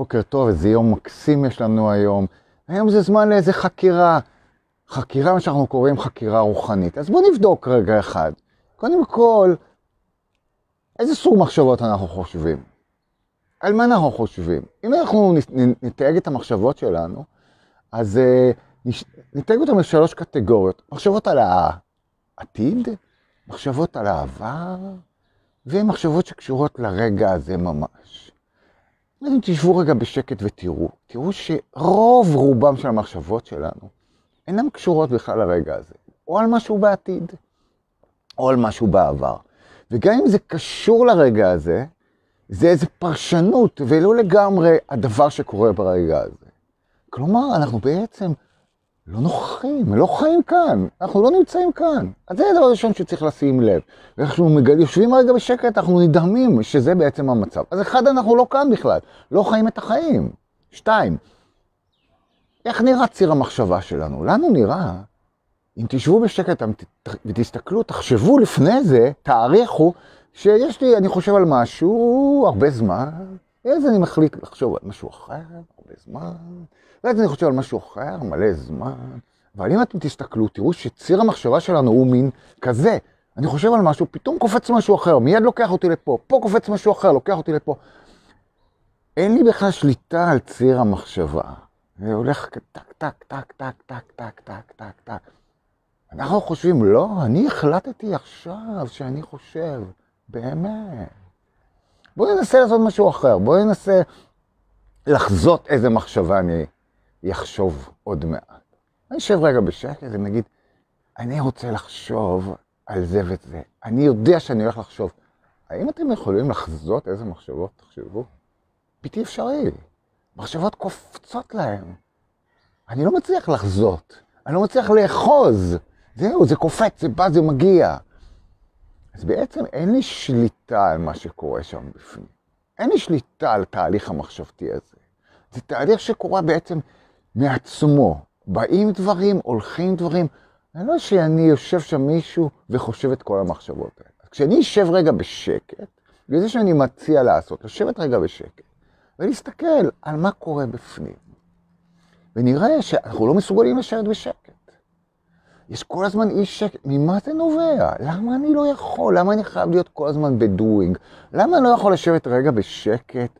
בוקר טוב, איזה יום מקסים יש לנו היום. היום זה זמן לאיזה חקירה. חקירה, מה שאנחנו קוראים חקירה רוחנית. אז בואו נבדוק רגע אחד. קודם כל, איזה סוג מחשבות אנחנו חושבים? על מה אנחנו חושבים? אם אנחנו נתייג את המחשבות שלנו, אז uh, נתייג אותן לשלוש קטגוריות. מחשבות על העתיד, מחשבות על העבר, ומחשבות שקשורות לרגע הזה ממש. אז אם תשבו רגע בשקט ותראו, תראו שרוב רובם של המחשבות שלנו אינן קשורות בכלל לרגע הזה, או על משהו בעתיד, או על משהו בעבר. וגם אם זה קשור לרגע הזה, זה איזו פרשנות, ולא לגמרי הדבר שקורה ברגע הזה. כלומר, אנחנו בעצם לא נוכחים, לא חיים כאן, אנחנו לא נמצאים כאן. אז זה הדבר הראשון שצריך לשים לב. ואנחנו מגל... יושבים רגע בשקט, אנחנו נדהמים שזה בעצם המצב. אז אחד, אנחנו לא כאן בכלל, לא חיים את החיים. שתיים, איך נראה ציר המחשבה שלנו? לנו נראה, אם תשבו בשקט ותסתכלו, תחשבו לפני זה, תעריכו, שיש לי, אני חושב על משהו הרבה זמן, אז אני מחליט לחשוב על משהו אחר, זמן, ואז אני חושב על משהו אחר, מלא זמן, אבל אם אתם תסתכלו, תראו שציר המחשבה שלנו הוא מין כזה. אני חושב על משהו, פתאום קופץ משהו אחר, מיד לוקח אותי לפה, פה קופץ משהו אחר, לוקח אותי לפה. אין לי בכלל שליטה על ציר המחשבה. זה הולך טק, טק, טק, טק, טק, טק, טק, טק, טק. אנחנו חושבים, לא, אני החלטתי עכשיו שאני חושב, באמת. בואו ננסה לעשות משהו אחר, בואו ננסה לחזות איזה מחשבה אני אחשוב עוד מעט. אני אשב רגע בשקט ונגיד, אני רוצה לחשוב על זה וזה. אני יודע שאני הולך לחשוב. האם אתם יכולים לחזות איזה מחשבות תחשבו? בלתי אפשרי. מחשבות קופצות להם. אני לא מצליח לחזות, אני לא מצליח לאחוז. זהו, זה קופץ, זה בא, זה מגיע. אז בעצם אין לי שליטה על מה שקורה שם בפנים. אין לי שליטה על תהליך המחשבתי הזה. זה תהליך שקורה בעצם מעצמו. באים דברים, הולכים דברים. אני לא שאני יושב שם מישהו וחושב את כל המחשבות האלה. כשאני אשב רגע בשקט, וזה שאני מציע לעשות, לשבת רגע בשקט, ולהסתכל על מה קורה בפנים. ונראה שאנחנו לא מסוגלים לשבת בשקט. יש כל הזמן אי שקט, ממה זה נובע? למה אני לא יכול? למה אני חייב להיות כל הזמן בדואינג? למה אני לא יכול לשבת רגע בשקט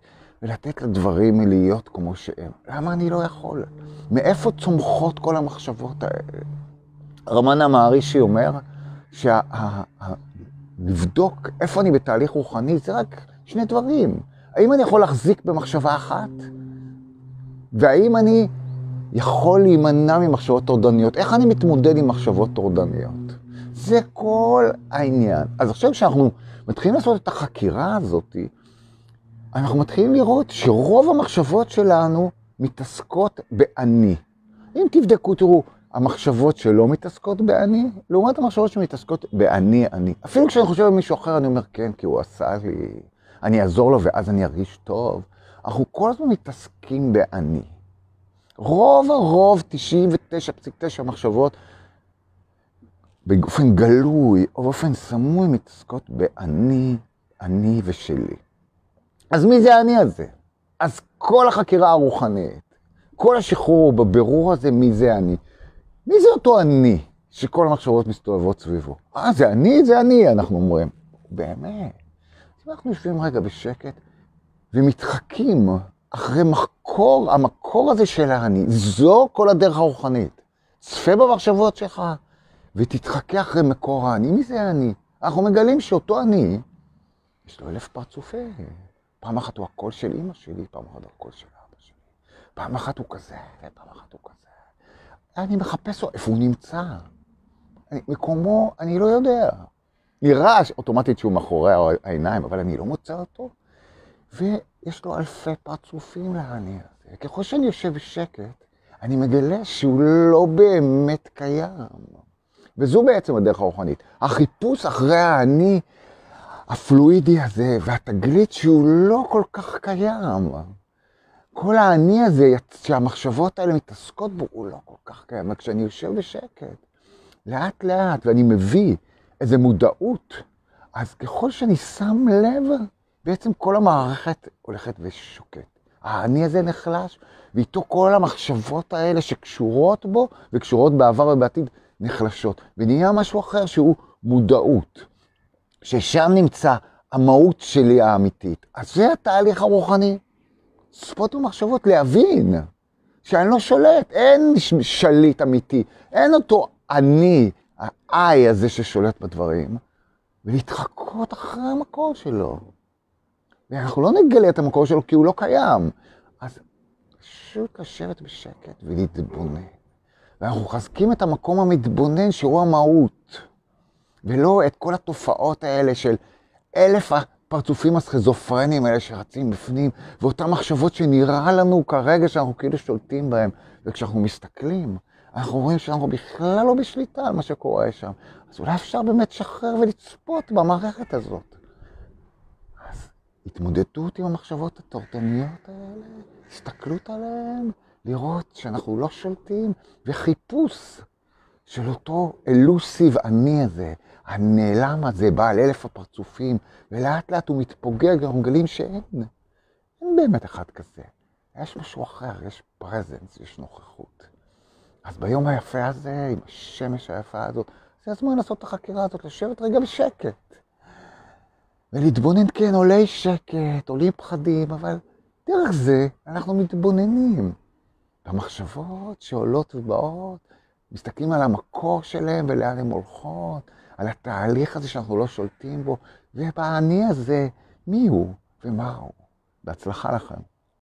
ולתת לדברים להיות כמו שהם. למה אני לא יכול? מאיפה צומחות כל המחשבות האלה? הרמן המערישי אומר שלבדוק שה... איפה אני בתהליך רוחני זה רק שני דברים. האם אני יכול להחזיק במחשבה אחת? והאם אני יכול להימנע ממחשבות טורדניות? איך אני מתמודד עם מחשבות טורדניות? זה כל העניין. אז עכשיו כשאנחנו מתחילים לעשות את החקירה הזאתי, אנחנו מתחילים לראות שרוב המחשבות שלנו מתעסקות באני. אם תבדקו, תראו, המחשבות שלא מתעסקות באני, לעומת המחשבות שמתעסקות באני, אני. אפילו כשאני חושב על מישהו אחר, אני אומר, כן, כי הוא עשה לי, אני אעזור לו ואז אני ארגיש טוב. אנחנו כל הזמן מתעסקים באני. רוב הרוב, 99.9 מחשבות, באופן גלוי או באופן סמוי, מתעסקות באני, אני ושלי. אז מי זה האני הזה? אז כל החקירה הרוחנית, כל השחרור בבירור הזה, מי זה אני? מי זה אותו אני שכל המחשבות מסתובבות סביבו? אה, זה אני, זה אני, אנחנו אומרים. באמת. אנחנו יושבים רגע בשקט ומתחקים אחרי מקור, המקור הזה של האני. זו כל הדרך הרוחנית. צפה במחשבות שלך ותתחכה אחרי מקור האני. מי זה האני? אנחנו מגלים שאותו אני, יש לו אלף פרצופים. פעם אחת הוא הקול של אימא שלי, פעם אחת הוא הקול של אבא שלי. פעם אחת הוא כזה, ופעם אחת הוא כזה. אני מחפש איפה הוא נמצא. אני, מקומו, אני לא יודע. נראה אוטומטית שהוא מאחורי העיניים, אבל אני לא מוצא אותו. ויש לו אלפי פרצופים לעני ככל שאני יושב בשקט, אני מגלה שהוא לא באמת קיים. וזו בעצם הדרך הרוחנית. החיפוש אחרי האני הפלואידי הזה והתגלית שהוא לא כל כך קיים. כל האני הזה שהמחשבות האלה מתעסקות בו הוא לא כל כך קיים. אבל כשאני יושב בשקט, לאט לאט, ואני מביא איזו מודעות, אז ככל שאני שם לב, בעצם כל המערכת הולכת ושוקט. האני הזה נחלש, ואיתו כל המחשבות האלה שקשורות בו וקשורות בעבר ובעתיד נחלשות, ונהיה משהו אחר שהוא מודעות. ששם נמצא המהות שלי האמיתית. אז זה התהליך הרוחני. שפות ומחשבות, להבין שאני לא שולט, אין שליט אמיתי, אין אותו אני, ה הזה ששולט בדברים, ולהתחקות אחרי המקור שלו. ואנחנו לא נגלה את המקור שלו כי הוא לא קיים. אז פשוט לשבת בשקט ולהתבונן. ואנחנו מחזקים את המקום המתבונן שהוא המהות. ולא את כל התופעות האלה של אלף הפרצופים הסכיזופרניים האלה שרצים בפנים, ואותן מחשבות שנראה לנו כרגע שאנחנו כאילו שולטים בהן. וכשאנחנו מסתכלים, אנחנו רואים שאנחנו בכלל לא בשליטה על מה שקורה שם. אז אולי אפשר באמת לשחרר ולצפות במערכת הזאת. אז התמודדות עם המחשבות הטורטניות האלה, הסתכלות עליהן, לראות שאנחנו לא שולטים, וחיפוש של אותו אלוסיב אני הזה, הנעלם הזה, בעל אלף הפרצופים, ולאט לאט הוא מתפוגג, אנחנו מגלים שאין, אין באמת אחד כזה. יש משהו אחר, יש פרזנס, יש נוכחות. אז ביום היפה הזה, עם השמש היפה הזאת, זה הזמן לעשות את החקירה הזאת, לשבת רגע בשקט. ולהתבונן, כן, עולי שקט, עולים פחדים, אבל דרך זה אנחנו מתבוננים במחשבות שעולות ובאות, מסתכלים על המקור שלהם ולאן הן הולכות, על התהליך הזה שאנחנו לא שולטים בו, ובאני הזה, מי הוא ומה הוא. בהצלחה לכם.